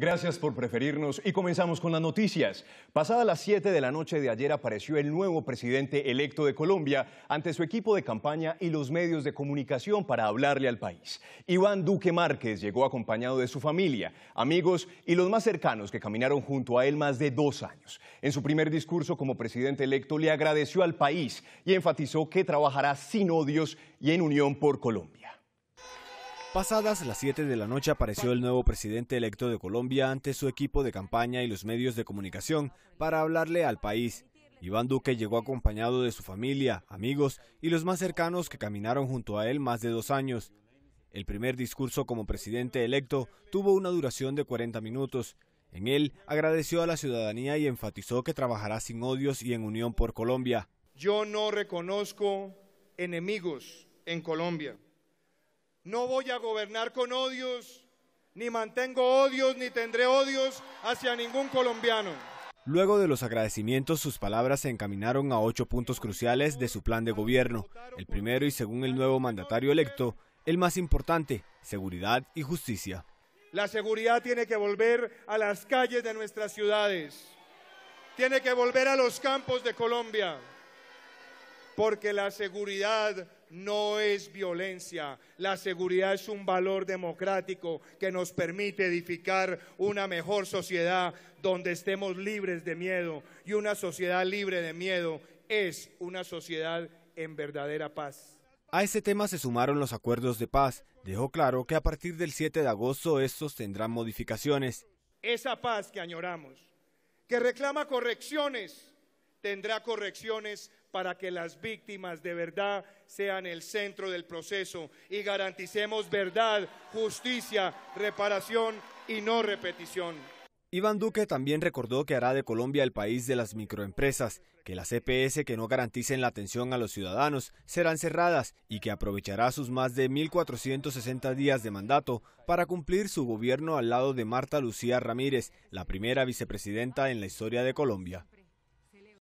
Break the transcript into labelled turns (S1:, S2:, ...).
S1: Gracias por preferirnos y comenzamos con las noticias. Pasada las 7 de la noche de ayer apareció el nuevo presidente electo de Colombia ante su equipo de campaña y los medios de comunicación para hablarle al país. Iván Duque Márquez llegó acompañado de su familia, amigos y los más cercanos que caminaron junto a él más de dos años. En su primer discurso como presidente electo le agradeció al país y enfatizó que trabajará sin odios y en unión por Colombia.
S2: Pasadas las 7 de la noche apareció el nuevo presidente electo de Colombia ante su equipo de campaña y los medios de comunicación para hablarle al país. Iván Duque llegó acompañado de su familia, amigos y los más cercanos que caminaron junto a él más de dos años. El primer discurso como presidente electo tuvo una duración de 40 minutos. En él agradeció a la ciudadanía y enfatizó que trabajará sin odios y en unión por Colombia.
S3: Yo no reconozco enemigos en Colombia. No voy a gobernar con odios, ni mantengo odios, ni tendré odios hacia ningún colombiano.
S2: Luego de los agradecimientos, sus palabras se encaminaron a ocho puntos cruciales de su plan de gobierno. El primero y según el nuevo mandatario electo, el más importante, seguridad y justicia.
S3: La seguridad tiene que volver a las calles de nuestras ciudades, tiene que volver a los campos de Colombia, porque la seguridad no es violencia. La seguridad es un valor democrático que nos permite edificar una mejor sociedad donde estemos libres de miedo. Y una sociedad libre de miedo es una sociedad en verdadera paz.
S2: A ese tema se sumaron los acuerdos de paz. Dejó claro que a partir del 7 de agosto estos tendrán modificaciones.
S3: Esa paz que añoramos, que reclama correcciones, tendrá correcciones para que las víctimas de verdad sean el centro del proceso y garanticemos verdad, justicia, reparación y no repetición.
S2: Iván Duque también recordó que hará de Colombia el país de las microempresas, que las EPS que no garanticen la atención a los ciudadanos serán cerradas y que aprovechará sus más de 1.460 días de mandato para cumplir su gobierno al lado de Marta Lucía Ramírez, la primera vicepresidenta en la historia de Colombia.